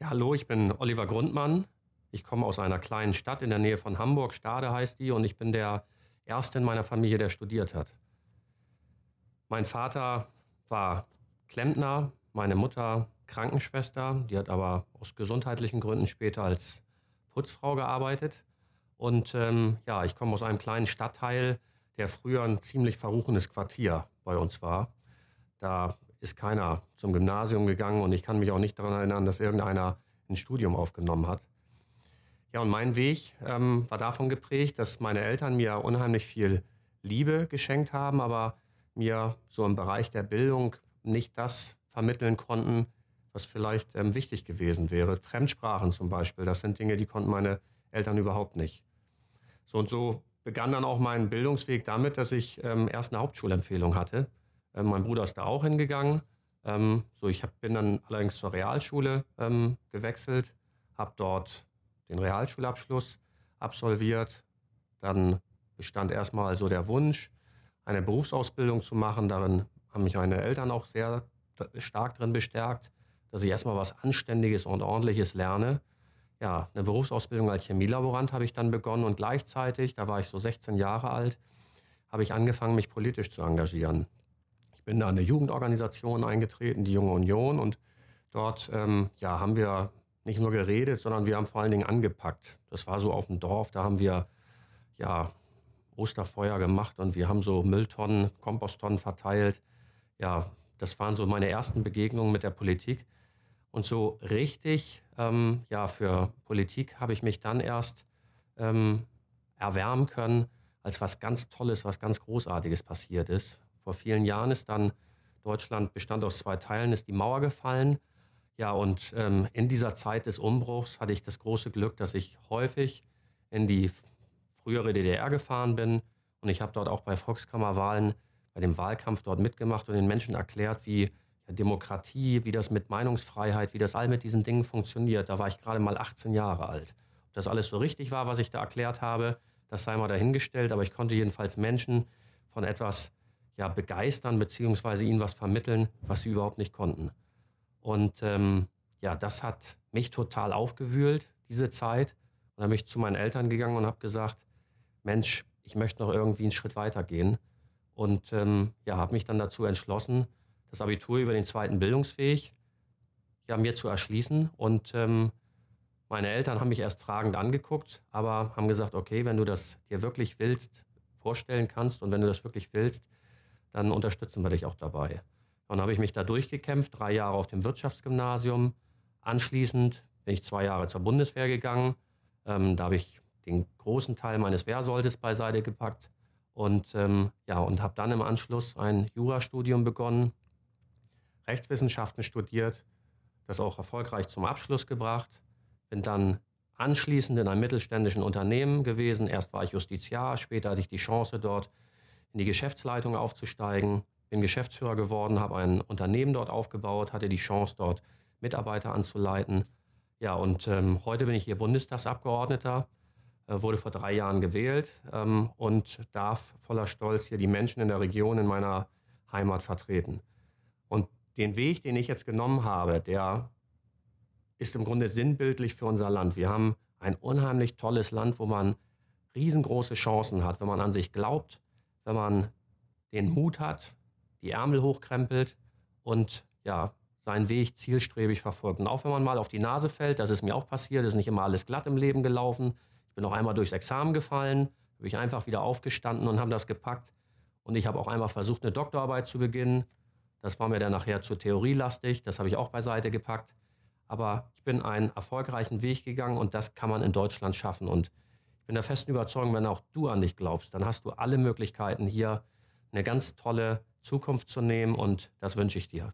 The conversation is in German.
Ja, hallo, ich bin Oliver Grundmann. Ich komme aus einer kleinen Stadt in der Nähe von Hamburg, Stade heißt die, und ich bin der Erste in meiner Familie, der studiert hat. Mein Vater war Klempner, meine Mutter Krankenschwester, die hat aber aus gesundheitlichen Gründen später als Putzfrau gearbeitet. Und ähm, ja, ich komme aus einem kleinen Stadtteil, der früher ein ziemlich verruchenes Quartier bei uns war. Da ist keiner zum Gymnasium gegangen und ich kann mich auch nicht daran erinnern, dass irgendeiner ein Studium aufgenommen hat. Ja, und mein Weg ähm, war davon geprägt, dass meine Eltern mir unheimlich viel Liebe geschenkt haben, aber mir so im Bereich der Bildung nicht das vermitteln konnten, was vielleicht ähm, wichtig gewesen wäre. Fremdsprachen zum Beispiel, das sind Dinge, die konnten meine Eltern überhaupt nicht. So und so begann dann auch mein Bildungsweg damit, dass ich ähm, erst eine Hauptschulempfehlung hatte ähm, mein Bruder ist da auch hingegangen. Ähm, so, ich hab, bin dann allerdings zur Realschule ähm, gewechselt, habe dort den Realschulabschluss absolviert. Dann bestand erstmal so der Wunsch, eine Berufsausbildung zu machen. Darin haben mich meine Eltern auch sehr stark drin bestärkt, dass ich erstmal was Anständiges und Ordentliches lerne. Ja, eine Berufsausbildung als Chemielaborant habe ich dann begonnen und gleichzeitig, da war ich so 16 Jahre alt, habe ich angefangen, mich politisch zu engagieren bin da in eine Jugendorganisation eingetreten, die Junge Union. Und dort ähm, ja, haben wir nicht nur geredet, sondern wir haben vor allen Dingen angepackt. Das war so auf dem Dorf, da haben wir ja, Osterfeuer gemacht und wir haben so Mülltonnen, Komposttonnen verteilt. Ja, das waren so meine ersten Begegnungen mit der Politik. Und so richtig, ähm, ja, für Politik habe ich mich dann erst ähm, erwärmen können, als was ganz Tolles, was ganz Großartiges passiert ist, vor vielen Jahren ist dann Deutschland bestand aus zwei Teilen, ist die Mauer gefallen. Ja, und ähm, in dieser Zeit des Umbruchs hatte ich das große Glück, dass ich häufig in die frühere DDR gefahren bin. Und ich habe dort auch bei Volkskammerwahlen, bei dem Wahlkampf dort mitgemacht und den Menschen erklärt, wie ja, Demokratie, wie das mit Meinungsfreiheit, wie das all mit diesen Dingen funktioniert. Da war ich gerade mal 18 Jahre alt. Ob das alles so richtig war, was ich da erklärt habe, das sei mal dahingestellt. Aber ich konnte jedenfalls Menschen von etwas ja begeistern beziehungsweise ihnen was vermitteln, was sie überhaupt nicht konnten. Und ähm, ja, das hat mich total aufgewühlt, diese Zeit. Und dann bin ich zu meinen Eltern gegangen und habe gesagt, Mensch, ich möchte noch irgendwie einen Schritt weiter gehen. Und ähm, ja, habe mich dann dazu entschlossen, das Abitur über den zweiten Bildungsweg ja, mir zu erschließen. Und ähm, meine Eltern haben mich erst fragend angeguckt, aber haben gesagt, okay, wenn du das dir wirklich willst, vorstellen kannst und wenn du das wirklich willst, dann unterstützen wir dich auch dabei. Dann habe ich mich da durchgekämpft, drei Jahre auf dem Wirtschaftsgymnasium. Anschließend bin ich zwei Jahre zur Bundeswehr gegangen. Ähm, da habe ich den großen Teil meines Wehrsoldes beiseite gepackt und, ähm, ja, und habe dann im Anschluss ein Jurastudium begonnen, Rechtswissenschaften studiert, das auch erfolgreich zum Abschluss gebracht. Bin dann anschließend in einem mittelständischen Unternehmen gewesen. Erst war ich Justiziar, später hatte ich die Chance, dort in die Geschäftsleitung aufzusteigen. Bin Geschäftsführer geworden, habe ein Unternehmen dort aufgebaut, hatte die Chance, dort Mitarbeiter anzuleiten. Ja, und ähm, heute bin ich hier Bundestagsabgeordneter, äh, wurde vor drei Jahren gewählt ähm, und darf voller Stolz hier die Menschen in der Region, in meiner Heimat vertreten. Und den Weg, den ich jetzt genommen habe, der ist im Grunde sinnbildlich für unser Land. Wir haben ein unheimlich tolles Land, wo man riesengroße Chancen hat, wenn man an sich glaubt, wenn man den Mut hat, die Ärmel hochkrempelt und ja, seinen Weg zielstrebig verfolgt. Und auch wenn man mal auf die Nase fällt, das ist mir auch passiert, ist nicht immer alles glatt im Leben gelaufen. Ich bin auch einmal durchs Examen gefallen, bin ich einfach wieder aufgestanden und habe das gepackt. Und ich habe auch einmal versucht, eine Doktorarbeit zu beginnen. Das war mir dann nachher zu theorielastig, das habe ich auch beiseite gepackt. Aber ich bin einen erfolgreichen Weg gegangen und das kann man in Deutschland schaffen. Und bin der festen Überzeugung, wenn auch du an dich glaubst, dann hast du alle Möglichkeiten, hier eine ganz tolle Zukunft zu nehmen und das wünsche ich dir.